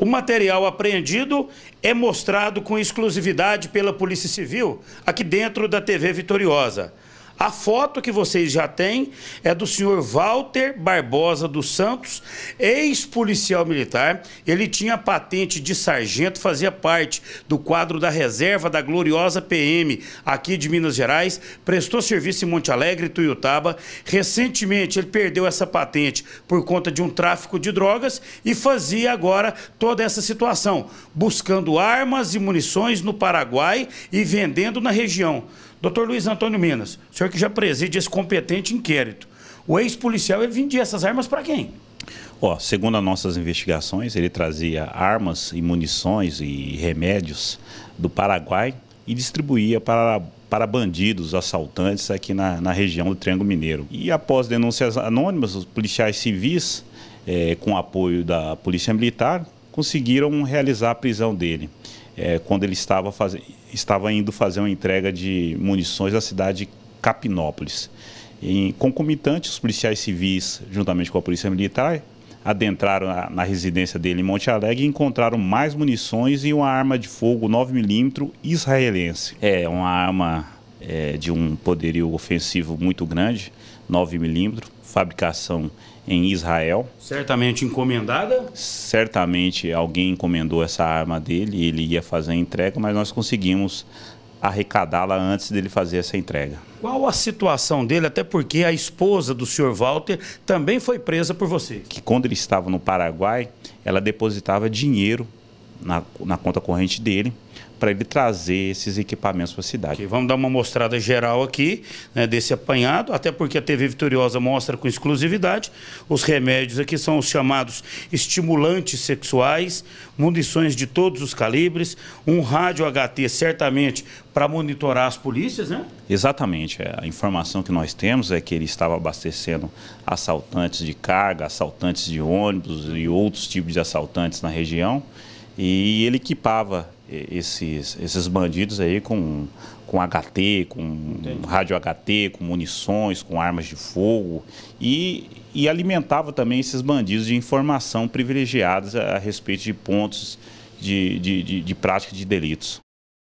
O material apreendido é mostrado com exclusividade pela Polícia Civil aqui dentro da TV Vitoriosa. A foto que vocês já têm é do senhor Walter Barbosa dos Santos, ex-policial militar. Ele tinha patente de sargento, fazia parte do quadro da reserva da gloriosa PM aqui de Minas Gerais, prestou serviço em Monte Alegre, Tuiutaba. Recentemente ele perdeu essa patente por conta de um tráfico de drogas e fazia agora toda essa situação, buscando armas e munições no Paraguai e vendendo na região. Doutor Luiz Antônio Minas, o senhor que já preside esse competente inquérito, o ex-policial ele vendia essas armas para quem? Ó, segundo as nossas investigações, ele trazia armas e munições e remédios do Paraguai e distribuía para, para bandidos, assaltantes aqui na, na região do Triângulo Mineiro. E após denúncias anônimas, os policiais civis, é, com apoio da Polícia Militar, conseguiram realizar a prisão dele é, quando ele estava, faz... estava indo fazer uma entrega de munições à cidade de Capinópolis. Em concomitante, os policiais civis, juntamente com a polícia militar, adentraram na, na residência dele em Monte Alegre e encontraram mais munições e uma arma de fogo 9mm israelense. É, uma arma é, de um poderio ofensivo muito grande, 9 milímetros, fabricação em Israel. Certamente encomendada? Certamente alguém encomendou essa arma dele, ele ia fazer a entrega, mas nós conseguimos arrecadá-la antes dele fazer essa entrega. Qual a situação dele? Até porque a esposa do senhor Walter também foi presa por você. Que quando ele estava no Paraguai, ela depositava dinheiro na, na conta corrente dele para ele trazer esses equipamentos para a cidade. Okay, vamos dar uma mostrada geral aqui né, desse apanhado, até porque a TV Vitoriosa mostra com exclusividade. Os remédios aqui são os chamados estimulantes sexuais, munições de todos os calibres, um rádio HT certamente para monitorar as polícias, né? Exatamente. É, a informação que nós temos é que ele estava abastecendo assaltantes de carga, assaltantes de ônibus e outros tipos de assaltantes na região. E ele equipava esses, esses bandidos aí com, com HT, com rádio HT, com munições, com armas de fogo e, e alimentava também esses bandidos de informação privilegiadas a, a respeito de pontos de, de, de, de prática de delitos.